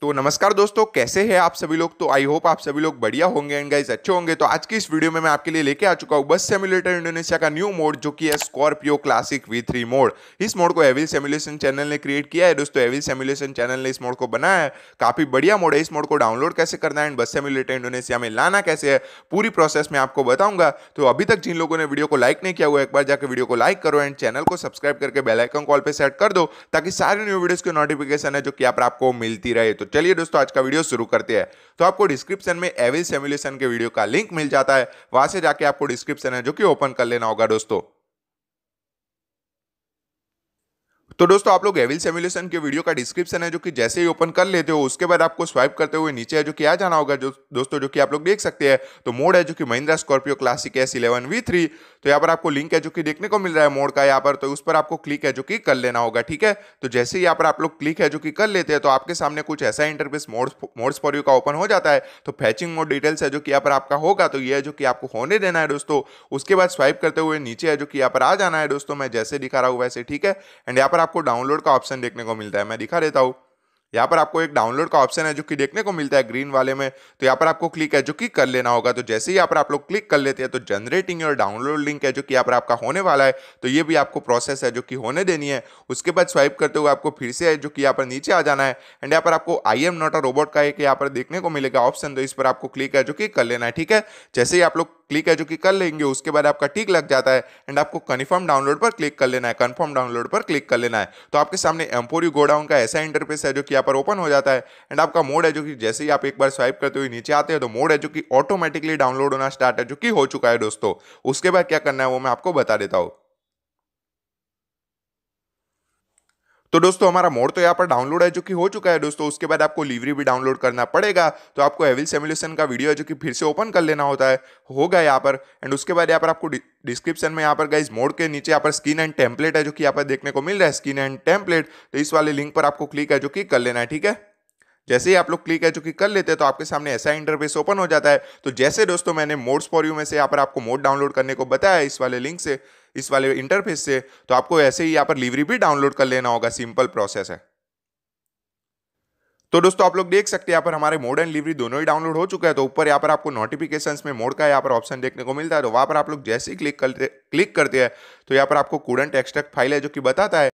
तो नमस्कार दोस्तों कैसे हैं आप सभी लोग तो आई होप आप सभी लोग बढ़िया होंगे एंड गाइज अच्छे होंगे तो आज की इस वीडियो में मैं आपके लिए लेके आ चुका हूँ बस सिमुलेटर इंडोनेशिया का न्यू मोड जो कि है Scorpio classic V three mod इस मोड को एविल सिमुलेशन चैनल ने क्रिएट किया है दोस्तों एविल सिमुलेशन चैनल ने इस मोड को बनाया है काफी बढ़िया मोड है इस मोड को डाउनलोड कैसे करना है एंड बस सिमुलेटर इंडोनेशिया में लाना कैसे है पूरी प्रोसेस में आपको बताऊंगा तो अभी तक जिन लोगों ने वीडियो को लाइक नहीं किया हुआ एक बार जाकर वीडियो को लाइक करो एंड चैनल को सब्सक्राइब करके बेलाइकन कॉल पर सेट कर दो ताकि सारे न्यू वीडियोज की नोटिफिकेशन है जो कि आपको मिलती रहे तो चलिए दोस्तों आज का वीडियो शुरू करते हैं तो आपको डिस्क्रिप्शन में एविल सिमुलेशन के वीडियो का लिंक मिल जाता है वहां से जाके आपको डिस्क्रिप्शन है जो कि ओपन कर लेना होगा दोस्तों तो दोस्तों आप लोग एविल सिमुलेशन के वीडियो का डिस्क्रिप्शन है जो कि जैसे ही ओपन कर लेते हो उसके बाद आपको स्वाइप करते हुए नीचे है जो कि आ जाना होगा जो दोस्तों जो कि आप लोग देख सकते हैं तो मोड है जो कि Mahindra Scorpio classic S eleven V three तो यहाँ पर आपको लिंक है जो कि देखने को मिल रहा है मोड का यहाँ पर तो उस पर आपको क्लिक है जो कि कर लेना होगा ठीक है तो जैसे ही यहाँ पर आप लोग क्लिक है जो कि कर लेते हैं तो आपके सामने कुछ ऐसा interface mod mods for you का ओपन हो जाता है तो फैचिंग मोड डिटेल्स है जो कि यहाँ पर आपका होगा तो ये है जो कि आपको होने देना है दोस्तों उसके बाद स्वाइप करते हुए नीचे है जो कि यहाँ पर आ जाना है दोस्तों मैं जैसे दिखा रहा हूँ वैसे ठीक है एंड यहाँ पर आपको डाउनलोड का ऑप्शन देखने को मिलता है मैं दिखा देता हूँ यहाँ पर आपको एक डाउनलोड का ऑप्शन है जो कि देखने को मिलता है ग्रीन वाले में तो यहाँ पर आपको क्लिक है जो कि कर लेना होगा तो जैसे ही यहाँ पर आप लोग क्लिक कर लेते हैं तो जनरेटिंग और डाउनलोड लिंक है जो कि यहाँ पर आपका होने वाला है तो ये भी आपको प्रोसेस है जो कि होने देनी है उसके बाद स्वाइप करते हुए आपको फिर से है जो कि यहाँ पर नीचे आ जाना है एंड यहाँ पर आपको I am not a robot का एक यहाँ पर देखने को मिलेगा ऑप्शन तो इस पर आपको क्लिक है जो कि कर लेना है ठीक है जैसे ही आप लोग क्लिक है जो कि कर लेंगे उसके बाद आपका टिक लग जाता है एंड आपको कन्फर्म डाउनलोड पर क्लिक कर लेना है कन्फर्म डाउनलोड पर क्लिक कर लेना है तो आपके सामने एम्पोरियो गोडाउन का ऐसा इंटरफेस है जो कि यहाँ पर ओपन हो जाता है एंड आपका मोड है जो कि जैसे ही आप एक बार स्वाइप करते हुए नीचे आते हैं तो मोड है जो कि ऑटोमेटिकली डाउनलोड होना स्टार्ट है जो कि हो चुका है दोस्तों उसके बाद क्या करना है वो मैं आपको बता देता हूँ तो दोस्तों हमारा मोड तो यहाँ पर डाउनलोड है जो कि हो चुका है दोस्तों उसके बाद आपको लीवरी भी डाउनलोड करना पड़ेगा तो आपको एविल सेमुलेशन का वीडियो है जो कि फिर से ओपन कर लेना होता है होगा यहाँ पर एंड उसके बाद यहाँ पर आपको डिस्क्रिप्शन में यहाँ पर गाइज मोड के नीचे यहाँ पर स्क्रीन एंड टेम्पलेट है जो कि यहाँ पर देखने को मिल रहा है स्क्रीन एंड टेम्पलेट तो इस वाले लिंक पर आपको क्लिक है जो कि कर लेना है ठीक है जैसे ही आप लोग क्लिक है जो कि कर लेते हैं तो आपके सामने ऐसा इंटरफेस ओपन हो जाता है तो जैसे दोस्तों मैंने मोड्स फॉर यू में से यहाँ पर आपको मोड डाउनलोड करने को बताया इस वाले लिंक से इस वाले इंटरफेस से तो आपको ऐसे ही यहाँ पर लिवरी भी डाउनलोड कर लेना होगा सिंपल प्रोसेस है तो दोस्तों आप लोग देख सकते हैं यहाँ पर हमारे मोड एंड लिवरी दोनों ही डाउनलोड हो चुका है तो ऊपर यहाँ पर आपको नोटिफिकेशन में मोड का यहाँ पर ऑप्शन देखने को मिलता है तो वहाँ पर आप लोग जैसे ही क्लिक करते क्लिक करते हैं तो यहाँ पर आपको कूडेंट एक्सट्रैक्ट फाइल है जो कि बताता है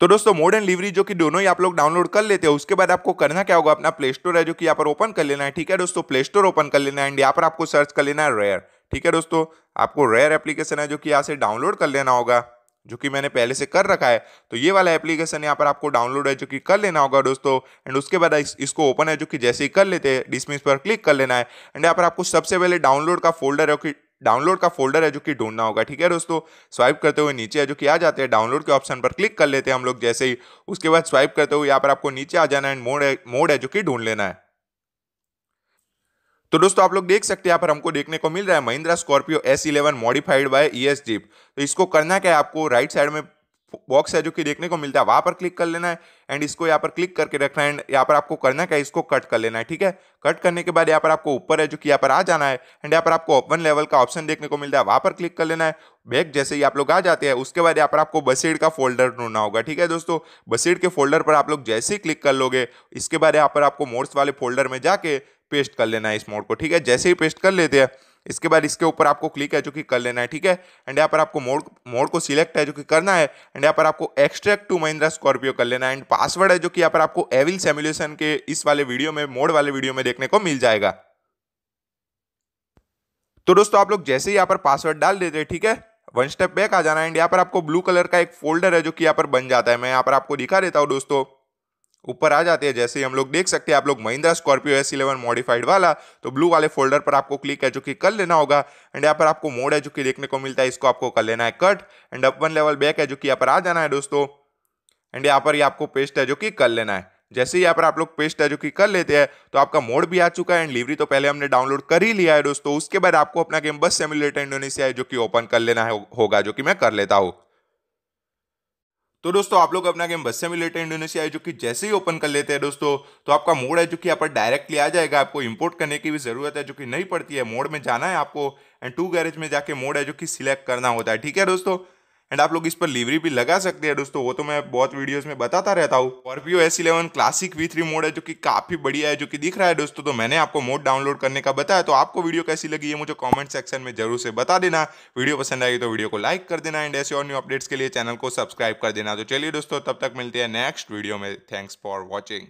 तो दोस्तों मोड एंड लिवरी जो कि दोनों ही आप लोग डाउनलोड कर लेते हैं उसके बाद आपको करना क्या होगा अपना प्ले स्टोर है जो कि यहाँ पर ओपन कर लेना है ठीक है दोस्तों प्ले स्टोर ओपन कर लेना है एंड यहाँ पर आपको सर्च कर लेना है रेयर ठीक है दोस्तों आपको रेयर एप्लीकेशन है जो कि यहाँ से डाउनलोड कर लेना होगा जो कि मैंने पहले से कर रखा है तो ये वाला एप्लीकेशन यहाँ पर आपको डाउनलोड है जो कि कर लेना होगा दोस्तों एंड उसके बाद इस, इसको ओपन है जो कि जैसे ही कर लेते हैं डिसमिस पर क्लिक कर लेना है एंड यहाँ पर आपको सबसे पहले डाउनलोड का फोल्डर है डाउनलोड का फोल्डर है जो कि ढूंढना होगा ठीक है दोस्तों स्वाइप करते हुए नीचे है जो कि आ जाते हैं डाउनलोड के ऑप्शन पर क्लिक कर लेते हैं हम लोग जैसे ही उसके बाद स्वाइप करते हुए यहाँ पर आपको नीचे आ जाना है मोड है मोड है जो कि ढूंढ लेना है तो दोस्तों आप लोग देख सकते हैं यहाँ पर हमको देखने को मिल रहा है Mahindra Scorpio S eleven modified by E S jeep तो इसको करना क्या है आपको राइट साइड में बॉक्स है जो कि देखने को मिलता है वहां पर क्लिक कर लेना है एंड इसको यहाँ पर क्लिक करके रखना है एंड यहाँ पर आपको करना क्या है इसको कट कर लेना है ठीक है कट करने के बाद यहाँ पर आपको ऊपर है जो कि यहाँ पर आ जाना है एंड यहाँ पर आपको ओपन लेवल का ऑप्शन देखने को मिलता है वहाँ पर क्लिक कर लेना है बैग जैसे ही आप लोग आ जाते हैं उसके बाद यहाँ पर आपको बसीड का फोल्डर ढूंढना होगा ठीक है दोस्तों बसेड के फोल्डर पर आप लोग जैसे ही क्लिक कर लोगे इसके बाद यहाँ पर आपको मोड्स वाले फोल्डर में जाके पेस्ट कर लेना है इस मोड को ठीक है जैसे ही पेस्ट कर लेते हैं इसके बाद इसके ऊपर आपको क्लिक है जो कि कर लेना है ठीक है एंड यहाँ पर आपको मोड मोड को सिलेक्ट है जो कि करना है एंड यहाँ पर आपको एक्सट्रैक्ट टू महिंद्रा स्कॉर्पियो कर लेना है एंड पासवर्ड है जो कि यहाँ पर आपको एविल सेमुलेशन के इस वाले वीडियो में मोड वाले वीडियो में देखने को मिल जाएगा तो दोस्तों आप लोग जैसे ही यहाँ पर पासवर्ड डाल देते हैं ठीक है वन स्टेप बैक आ जाना एंड यहाँ पर आपको ब्लू कलर का एक फोल्डर है जो कि यहाँ पर बन जाता है मैं यहाँ पर आपको दिखा देता हूँ दोस्तों ऊपर आ जाते हैं जैसे ही हम लोग देख सकते हैं आप लोग Mahindra Scorpio S eleven modified वाला तो ब्लू वाले फोल्डर पर आपको क्लिक है जो कि कर लेना होगा एंड यहाँ पर आपको मोड है जो कि देखने को मिलता है इसको आपको कर लेना है cut and up one level back है जो कि यहाँ पर आ जाना है दोस्तों एंड यहाँ पर ही आपको पेस्ट है जो कि कर लेना है जैसे ही यहाँ पर आप लोग पेस्ट है जो कि कर लेते हैं तो आपका मोड भी आ चुका है एंड लिवरी तो पहले हमने डाउनलोड कर ही लिया है दोस्तों उसके बाद आपको अपना गेम बस सेमुलेटर इंडोनेशिया है जो कि ओपन कर लेना है होगा जो कि मैं कर लेता हूँ तो दोस्तों आप लोग अपना गेम बस से मिलेटर इंडोनेशिया है जो कि जैसे ही ओपन कर लेते हैं दोस्तों तो आपका मोड है जो कि यहाँ पर डायरेक्टली आ जाएगा आपको इंपोर्ट करने की भी ज़रूरत है जो कि नहीं पड़ती है मोड में जाना है आपको एंड टू गैरेज में जाके मोड है जो कि सिलेक्ट करना होता है ठीक है दोस्तों एंड आप लोग इस पर लीवरी भी लगा सकते हैं दोस्तों वो तो मैं बहुत वीडियोस में बताता रहता हूँ Scorpio S eleven classic V three mod है जो कि काफी बढ़िया है जो कि दिख रहा है दोस्तों तो मैंने आपको मोड डाउनलोड करने का बताया तो आपको वीडियो कैसी लगी है मुझे कॉमेंट सेक्शन में जरूर से बता देना वीडियो पसंद आएगी तो वीडियो को लाइक कर देना एंड ऐसे और न्यू अपडेट्स के लिए चैनल को सब्सक्राइब कर देना तो चलिए दोस्तों तब तक मिलते हैं नेक्स्ट वीडियो में थैंक्स फॉर वॉचिंग